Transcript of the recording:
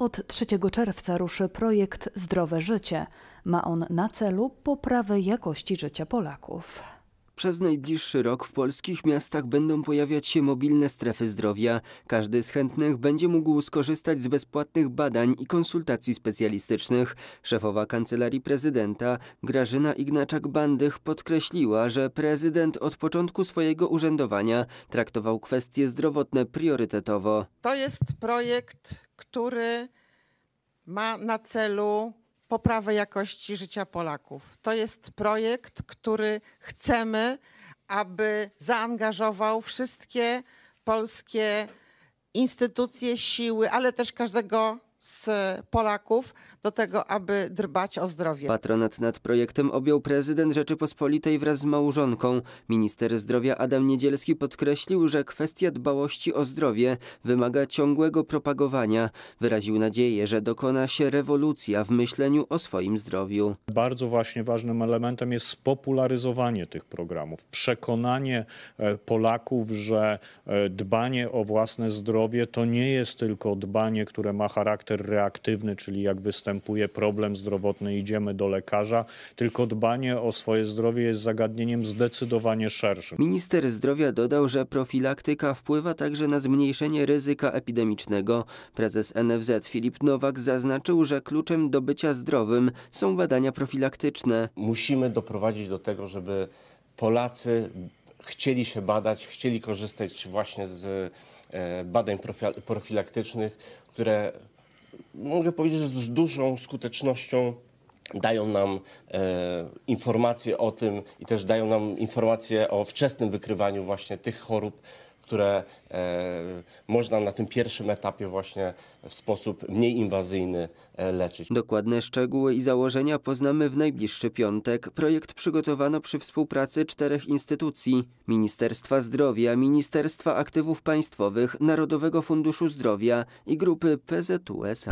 Od 3 czerwca ruszy projekt Zdrowe Życie. Ma on na celu poprawę jakości życia Polaków. Przez najbliższy rok w polskich miastach będą pojawiać się mobilne strefy zdrowia. Każdy z chętnych będzie mógł skorzystać z bezpłatnych badań i konsultacji specjalistycznych. Szefowa Kancelarii Prezydenta Grażyna Ignaczak-Bandych podkreśliła, że prezydent od początku swojego urzędowania traktował kwestie zdrowotne priorytetowo. To jest projekt, który ma na celu poprawę jakości życia Polaków. To jest projekt, który chcemy, aby zaangażował wszystkie polskie instytucje, siły, ale też każdego z Polaków do tego, aby dbać o zdrowie. Patronat nad projektem objął prezydent Rzeczypospolitej wraz z małżonką. Minister zdrowia Adam Niedzielski podkreślił, że kwestia dbałości o zdrowie wymaga ciągłego propagowania. Wyraził nadzieję, że dokona się rewolucja w myśleniu o swoim zdrowiu. Bardzo właśnie ważnym elementem jest spopularyzowanie tych programów, przekonanie e, Polaków, że e, dbanie o własne zdrowie to nie jest tylko dbanie, które ma charakter charakter reaktywny, czyli jak występuje problem zdrowotny, idziemy do lekarza, tylko dbanie o swoje zdrowie jest zagadnieniem zdecydowanie szerszym. Minister zdrowia dodał, że profilaktyka wpływa także na zmniejszenie ryzyka epidemicznego. Prezes NFZ Filip Nowak zaznaczył, że kluczem do bycia zdrowym są badania profilaktyczne. Musimy doprowadzić do tego, żeby Polacy chcieli się badać, chcieli korzystać właśnie z e, badań profilaktycznych, które mogę powiedzieć, że z dużą skutecznością dają nam e, informacje o tym i też dają nam informacje o wczesnym wykrywaniu właśnie tych chorób, które e, można na tym pierwszym etapie właśnie w sposób mniej inwazyjny e, leczyć. Dokładne szczegóły i założenia poznamy w najbliższy piątek. Projekt przygotowano przy współpracy czterech instytucji: Ministerstwa Zdrowia, Ministerstwa Aktywów Państwowych, Narodowego Funduszu Zdrowia i grupy PZUS.